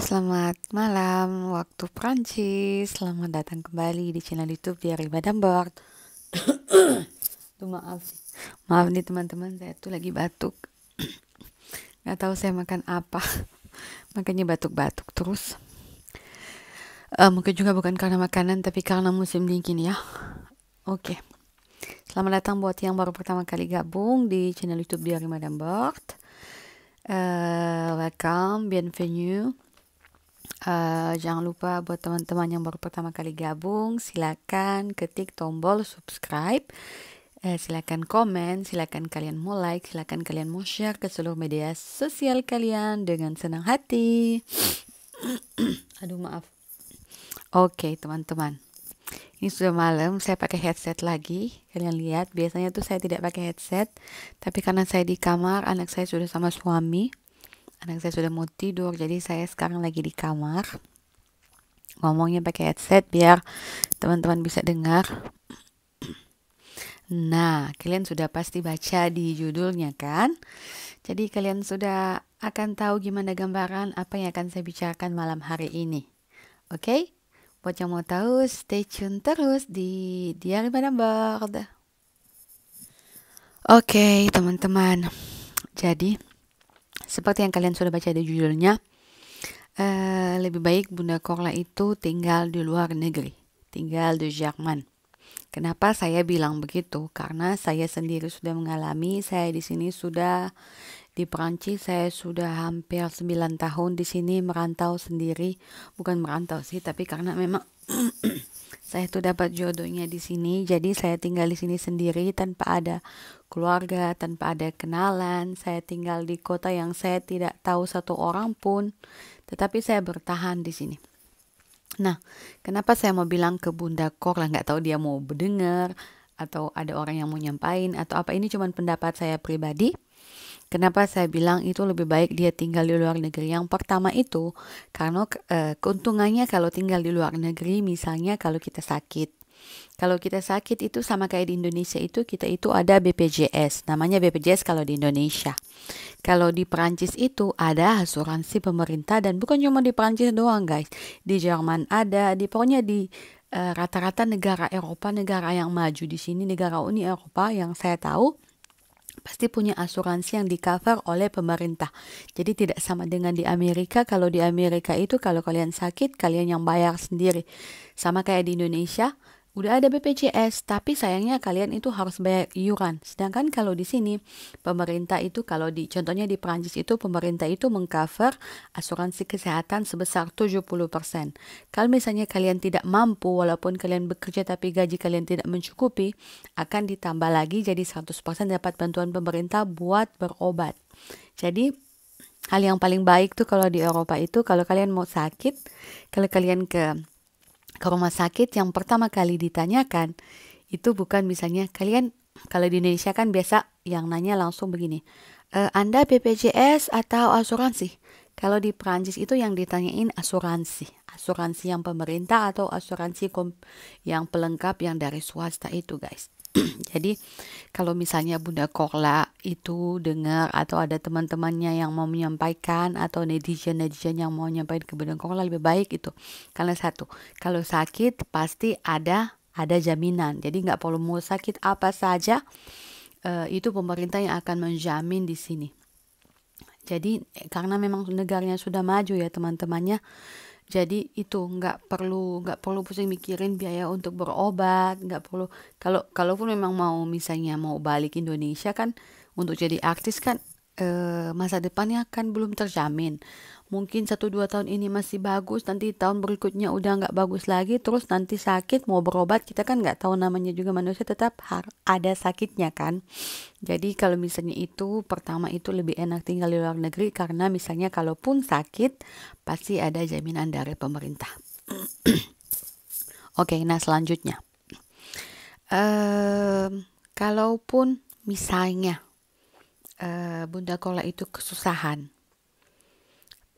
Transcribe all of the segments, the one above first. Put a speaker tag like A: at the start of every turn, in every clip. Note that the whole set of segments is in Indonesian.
A: selamat malam waktu Prancis. Selamat datang kembali di channel YouTube Diary Madam Board. Tuh maaf, maaf nih teman-teman, saya tuh lagi batuk. Gak tahu saya makan apa, makanya batuk-batuk terus. Uh, mungkin juga bukan karena makanan, tapi karena musim dingin ya. Oke, okay. selamat datang buat yang baru pertama kali gabung di channel YouTube Diary Madam Board. Uh, eh, welcome, bienvenue. Uh, jangan lupa buat teman-teman yang baru pertama kali gabung, silakan ketik tombol subscribe. Eh, silakan komen, silakan kalian mau like, silakan kalian mau share ke seluruh media sosial kalian dengan senang hati. Aduh maaf. Oke okay, teman-teman, ini sudah malam, saya pakai headset lagi. Kalian lihat, biasanya tuh saya tidak pakai headset, tapi karena saya di kamar, anak saya sudah sama suami anak saya sudah mau tidur jadi saya sekarang lagi di kamar ngomongnya pakai headset biar teman-teman bisa dengar nah kalian sudah pasti baca di judulnya kan jadi kalian sudah akan tahu gimana gambaran apa yang akan saya bicarakan malam hari ini oke okay? buat yang mau tahu stay tune terus di Diary Board oke okay, teman-teman jadi seperti yang kalian sudah baca di judulnya, uh, lebih baik Bunda Korla itu tinggal di luar negeri, tinggal di Jerman. Kenapa saya bilang begitu? Karena saya sendiri sudah mengalami, saya di sini sudah di Perancis, saya sudah hampir 9 tahun di sini merantau sendiri, bukan merantau sih, tapi karena memang saya tuh dapat jodohnya di sini jadi saya tinggal di sini sendiri tanpa ada keluarga tanpa ada kenalan saya tinggal di kota yang saya tidak tahu satu orang pun tetapi saya bertahan di sini nah kenapa saya mau bilang ke bunda kok lah nggak tahu dia mau berdengar atau ada orang yang mau nyampain atau apa ini cuman pendapat saya pribadi Kenapa saya bilang itu lebih baik dia tinggal di luar negeri? Yang pertama itu karena e, keuntungannya kalau tinggal di luar negeri misalnya kalau kita sakit kalau kita sakit itu sama kayak di Indonesia itu kita itu ada BPJS, namanya BPJS kalau di Indonesia. Kalau di Perancis itu ada asuransi pemerintah dan bukan cuma di Perancis doang guys, di Jerman ada, di pokoknya di eh, rata-rata e, rata negara Eropa, negara yang maju di sini negara Uni Eropa yang saya tahu pasti punya asuransi yang di cover oleh pemerintah. Jadi tidak sama dengan di Amerika. Kalau di Amerika itu kalau kalian sakit, kalian yang bayar sendiri. Sama kayak di Indonesia, Udah ada BPJS, tapi sayangnya kalian itu harus bayar iuran. Sedangkan kalau di sini, pemerintah itu kalau di contohnya di Perancis itu pemerintah itu mengcover asuransi kesehatan sebesar 70%. Kalau misalnya kalian tidak mampu walaupun kalian bekerja tapi gaji kalian tidak mencukupi, akan ditambah lagi jadi 100% dapat bantuan pemerintah buat berobat. Jadi hal yang paling baik tuh kalau di Eropa itu kalau kalian mau sakit, kalau kalian ke ke rumah sakit yang pertama kali ditanyakan itu bukan misalnya kalian kalau di Indonesia kan biasa yang nanya langsung begini, e, Anda BPJS atau asuransi? Kalau di Perancis itu yang ditanyain asuransi, asuransi yang pemerintah atau asuransi yang pelengkap yang dari swasta itu guys. Jadi kalau misalnya Bunda Kola itu dengar atau ada teman-temannya yang mau menyampaikan atau netizen-netizen yang mau menyampaikan ke Bunda Kola lebih baik itu. Karena satu, kalau sakit pasti ada ada jaminan. Jadi nggak perlu mau sakit apa saja uh, itu pemerintah yang akan menjamin di sini. Jadi eh, karena memang negaranya sudah maju ya teman-temannya jadi itu nggak perlu nggak perlu pusing mikirin biaya untuk berobat nggak perlu kalau kalaupun memang mau misalnya mau balik Indonesia kan untuk jadi artis kan e, masa depannya kan belum terjamin mungkin satu dua tahun ini masih bagus nanti tahun berikutnya udah nggak bagus lagi terus nanti sakit mau berobat kita kan nggak tahu namanya juga manusia tetap ada sakitnya kan jadi kalau misalnya itu pertama itu lebih enak tinggal di luar negeri karena misalnya kalaupun sakit pasti ada jaminan dari pemerintah oke okay, nah selanjutnya uh, kalaupun misalnya uh, Bunda Kola itu kesusahan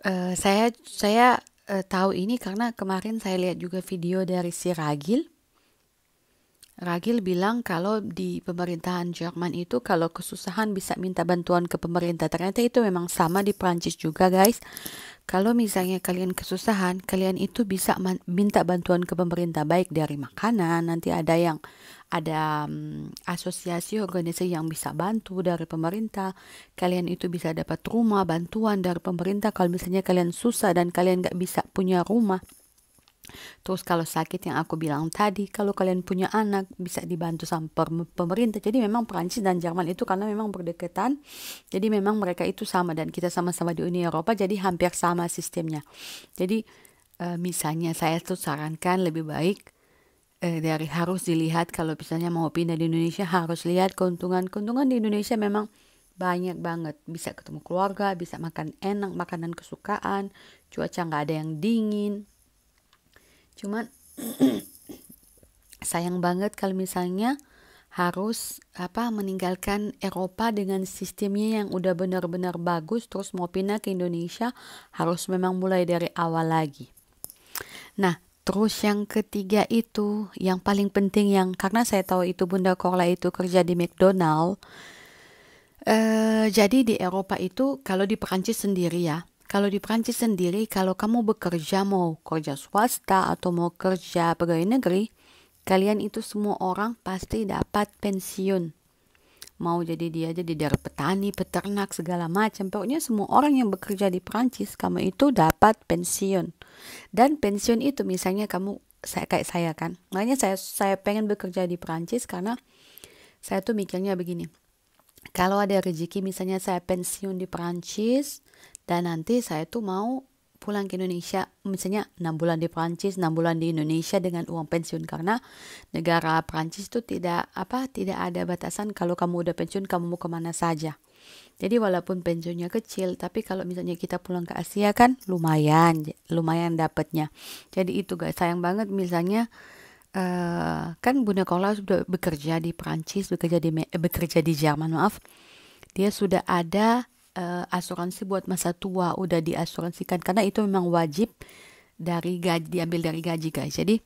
A: uh, saya saya uh, tahu ini karena kemarin saya lihat juga video dari si Ragil Ragil bilang kalau di pemerintahan Jerman itu kalau kesusahan bisa minta bantuan ke pemerintah. Ternyata itu memang sama di Prancis juga, guys. Kalau misalnya kalian kesusahan, kalian itu bisa minta bantuan ke pemerintah baik dari makanan, nanti ada yang ada um, asosiasi organisasi yang bisa bantu dari pemerintah. Kalian itu bisa dapat rumah bantuan dari pemerintah kalau misalnya kalian susah dan kalian nggak bisa punya rumah. Terus kalau sakit yang aku bilang tadi, kalau kalian punya anak bisa dibantu sama pemerintah. Jadi memang Perancis dan Jerman itu karena memang berdekatan, jadi memang mereka itu sama dan kita sama-sama di Uni Eropa, jadi hampir sama sistemnya. Jadi eh, misalnya saya tuh sarankan lebih baik eh, dari harus dilihat kalau misalnya mau pindah di Indonesia harus lihat keuntungan-keuntungan di Indonesia memang banyak banget bisa ketemu keluarga bisa makan enak makanan kesukaan cuaca nggak ada yang dingin cuman sayang banget kalau misalnya harus apa meninggalkan Eropa dengan sistemnya yang udah benar-benar bagus terus mau pindah ke Indonesia harus memang mulai dari awal lagi. Nah, terus yang ketiga itu yang paling penting yang karena saya tahu itu Bunda Korla itu kerja di McDonald. Eh, jadi di Eropa itu kalau di Perancis sendiri ya, kalau di Prancis sendiri, kalau kamu bekerja mau kerja swasta atau mau kerja pegawai negeri, kalian itu semua orang pasti dapat pensiun. Mau jadi dia jadi dari petani, peternak, segala macam. Pokoknya semua orang yang bekerja di Prancis, kamu itu dapat pensiun. Dan pensiun itu misalnya kamu saya kayak saya kan. Makanya saya saya pengen bekerja di Prancis karena saya tuh mikirnya begini. Kalau ada rezeki misalnya saya pensiun di Prancis, dan nanti saya tuh mau pulang ke Indonesia misalnya 6 bulan di Prancis 6 bulan di Indonesia dengan uang pensiun karena negara Prancis itu tidak apa tidak ada batasan kalau kamu udah pensiun kamu mau kemana saja jadi walaupun pensiunnya kecil tapi kalau misalnya kita pulang ke Asia kan lumayan lumayan dapatnya jadi itu guys sayang banget misalnya uh, kan Bunda Kola sudah bekerja di Prancis bekerja di eh, bekerja di Jerman maaf dia sudah ada uh, asuransi buat masa tua udah diasuransikan karena itu memang wajib dari gaji diambil dari gaji guys. Jadi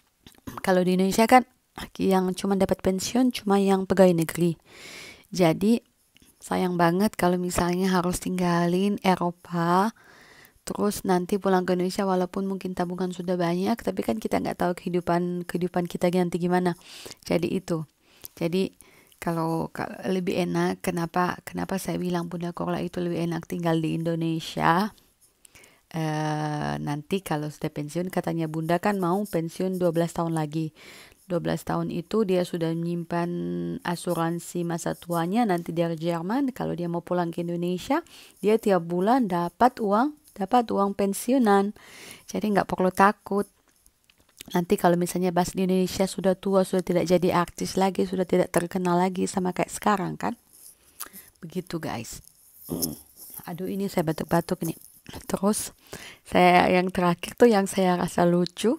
A: kalau di Indonesia kan yang cuma dapat pensiun cuma yang pegawai negeri. Jadi sayang banget kalau misalnya harus tinggalin Eropa terus nanti pulang ke Indonesia walaupun mungkin tabungan sudah banyak tapi kan kita nggak tahu kehidupan kehidupan kita nanti gimana jadi itu jadi kalau, lebih enak kenapa kenapa saya bilang Bunda Kola itu lebih enak tinggal di Indonesia uh, nanti kalau sudah pensiun katanya Bunda kan mau pensiun 12 tahun lagi 12 tahun itu dia sudah menyimpan asuransi masa tuanya nanti dari Jerman kalau dia mau pulang ke Indonesia dia tiap bulan dapat uang dapat uang pensiunan jadi nggak perlu takut nanti kalau misalnya bahas di Indonesia sudah tua, sudah tidak jadi artis lagi, sudah tidak terkenal lagi sama kayak sekarang kan. Begitu guys. Aduh ini saya batuk-batuk nih. Terus saya yang terakhir tuh yang saya rasa lucu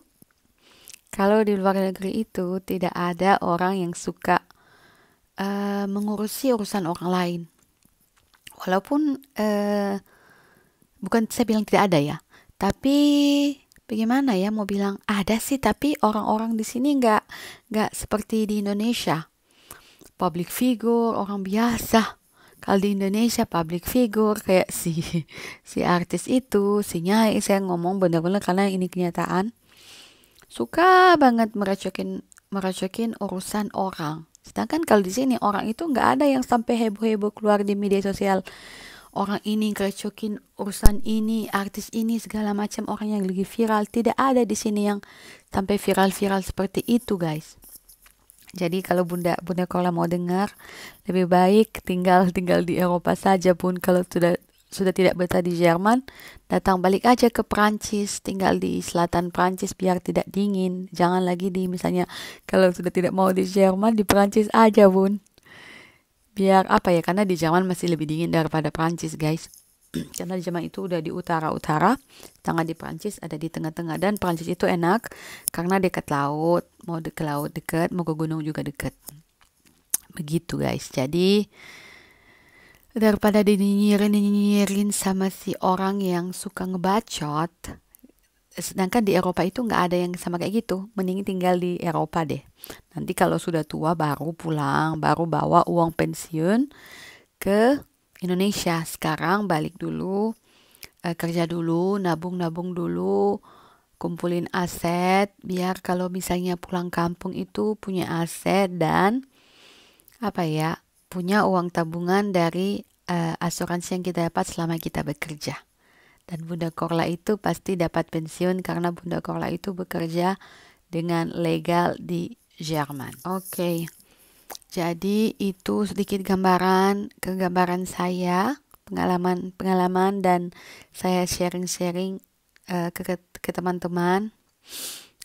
A: kalau di luar negeri itu tidak ada orang yang suka uh, mengurusi urusan orang lain. Walaupun uh, bukan saya bilang tidak ada ya, tapi bagaimana ya mau bilang ada sih tapi orang-orang di sini nggak nggak seperti di Indonesia public figure orang biasa kalau di Indonesia public figure kayak si si artis itu si nyai saya ngomong benar-benar karena ini kenyataan suka banget meracokin meracokin urusan orang sedangkan kalau di sini orang itu nggak ada yang sampai heboh-heboh keluar di media sosial orang ini ngerecokin urusan ini, artis ini segala macam orang yang lagi viral. Tidak ada di sini yang sampai viral-viral seperti itu, guys. Jadi kalau Bunda Bunda Kola mau dengar, lebih baik tinggal tinggal di Eropa saja pun kalau sudah sudah tidak betah di Jerman, datang balik aja ke Prancis, tinggal di selatan Prancis biar tidak dingin. Jangan lagi di misalnya kalau sudah tidak mau di Jerman di Prancis aja, Bun biar apa ya karena di Jerman masih lebih dingin daripada Prancis guys karena di Jerman itu udah di utara-utara, tengah di Prancis ada di tengah-tengah dan Prancis itu enak karena dekat laut, mau ke laut dekat, mau ke gunung juga dekat. Begitu guys. Jadi daripada dinyirin-nyinyirin sama si orang yang suka ngebacot, sedangkan di Eropa itu nggak ada yang sama kayak gitu mending tinggal di Eropa deh nanti kalau sudah tua baru pulang baru bawa uang pensiun ke Indonesia sekarang balik dulu eh, kerja dulu nabung-nabung dulu kumpulin aset biar kalau misalnya pulang kampung itu punya aset dan apa ya punya uang tabungan dari eh, asuransi yang kita dapat selama kita bekerja dan Bunda Korla itu pasti dapat pensiun karena Bunda Korla itu bekerja dengan legal di Jerman. Oke. Okay. Jadi itu sedikit gambaran kegambaran saya, pengalaman-pengalaman dan saya sharing-sharing uh, ke ke teman-teman.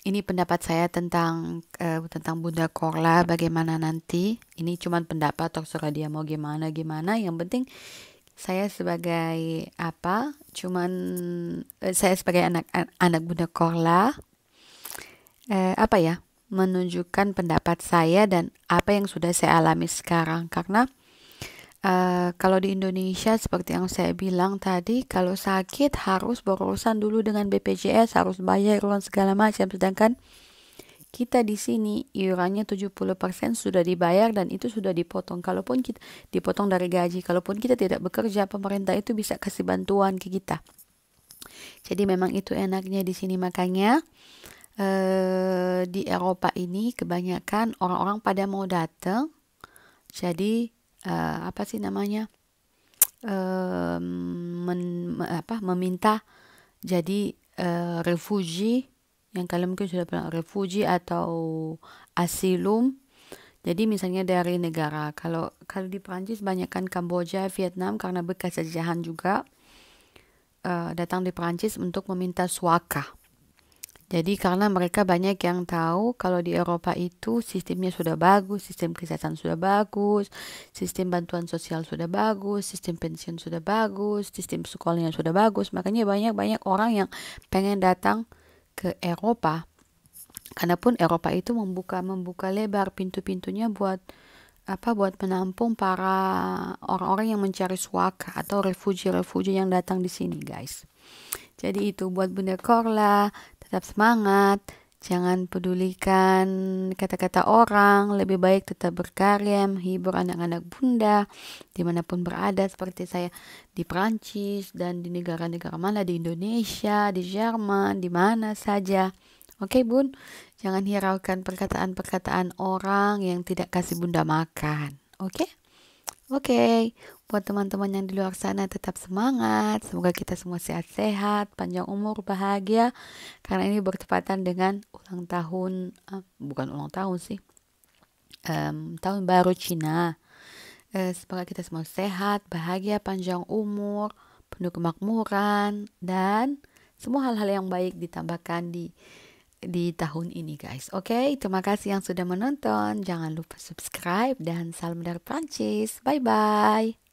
A: Ini pendapat saya tentang uh, tentang Bunda Korla bagaimana nanti. Ini cuma pendapat terserah dia mau gimana gimana. Yang penting saya sebagai apa cuman eh, saya sebagai anak an anak bunda korla eh, apa ya menunjukkan pendapat saya dan apa yang sudah saya alami sekarang karena Uh, kalau di Indonesia seperti yang saya bilang tadi kalau sakit harus berurusan dulu dengan BPJS harus bayar uang segala macam sedangkan kita di sini iurannya 70% sudah dibayar dan itu sudah dipotong. Kalaupun kita dipotong dari gaji, kalaupun kita tidak bekerja, pemerintah itu bisa kasih bantuan ke kita. Jadi memang itu enaknya di sini makanya eh, di Eropa ini kebanyakan orang-orang pada mau datang. Jadi eh, apa sih namanya? Eh, men, apa meminta jadi eh, refugi yang kalian mungkin sudah pernah refugi atau asilum jadi misalnya dari negara kalau kalau di Perancis kan Kamboja Vietnam karena bekas jajahan juga uh, datang di Perancis untuk meminta suaka jadi karena mereka banyak yang tahu kalau di Eropa itu sistemnya sudah bagus, sistem kesehatan sudah bagus, sistem bantuan sosial sudah bagus, sistem pensiun sudah bagus, sistem sekolahnya sudah bagus. Makanya banyak-banyak orang yang pengen datang ke Eropa karena pun Eropa itu membuka membuka lebar pintu-pintunya buat apa buat menampung para orang-orang yang mencari suaka atau refugi-refugi yang datang di sini guys jadi itu buat Bunda Korla tetap semangat Jangan pedulikan kata-kata orang, lebih baik tetap berkarya, menghibur anak-anak bunda dimanapun berada seperti saya di Prancis dan di negara-negara mana, di Indonesia, di Jerman, di mana saja. Oke okay, bun, jangan hiraukan perkataan-perkataan orang yang tidak kasih bunda makan. Oke? Okay? Oke, okay. Buat teman-teman yang di luar sana tetap semangat. Semoga kita semua sehat-sehat, panjang umur, bahagia. Karena ini bertepatan dengan ulang tahun, uh, bukan ulang tahun sih, um, tahun baru Cina. Uh, semoga kita semua sehat, bahagia, panjang umur, penuh kemakmuran, dan semua hal-hal yang baik ditambahkan di di tahun ini guys. Oke, okay? terima kasih yang sudah menonton. Jangan lupa subscribe dan salam dari Prancis. Bye bye.